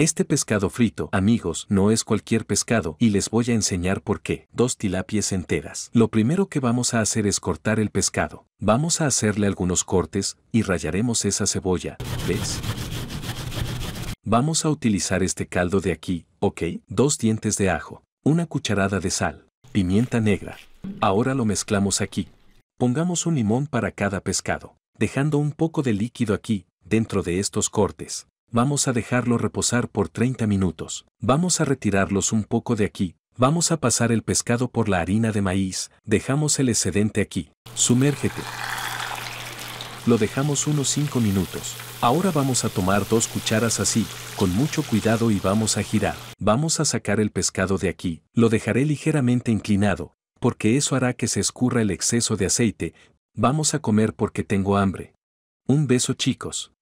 Este pescado frito, amigos, no es cualquier pescado y les voy a enseñar por qué. Dos tilapias enteras. Lo primero que vamos a hacer es cortar el pescado. Vamos a hacerle algunos cortes y rayaremos esa cebolla. ¿Ves? Vamos a utilizar este caldo de aquí, ¿ok? Dos dientes de ajo, una cucharada de sal, pimienta negra. Ahora lo mezclamos aquí. Pongamos un limón para cada pescado, dejando un poco de líquido aquí, dentro de estos cortes vamos a dejarlo reposar por 30 minutos, vamos a retirarlos un poco de aquí, vamos a pasar el pescado por la harina de maíz, dejamos el excedente aquí, sumérgete. Lo dejamos unos 5 minutos. Ahora vamos a tomar dos cucharas así, con mucho cuidado y vamos a girar. Vamos a sacar el pescado de aquí. Lo dejaré ligeramente inclinado, porque eso hará que se escurra el exceso de aceite. Vamos a comer porque tengo hambre. Un beso chicos.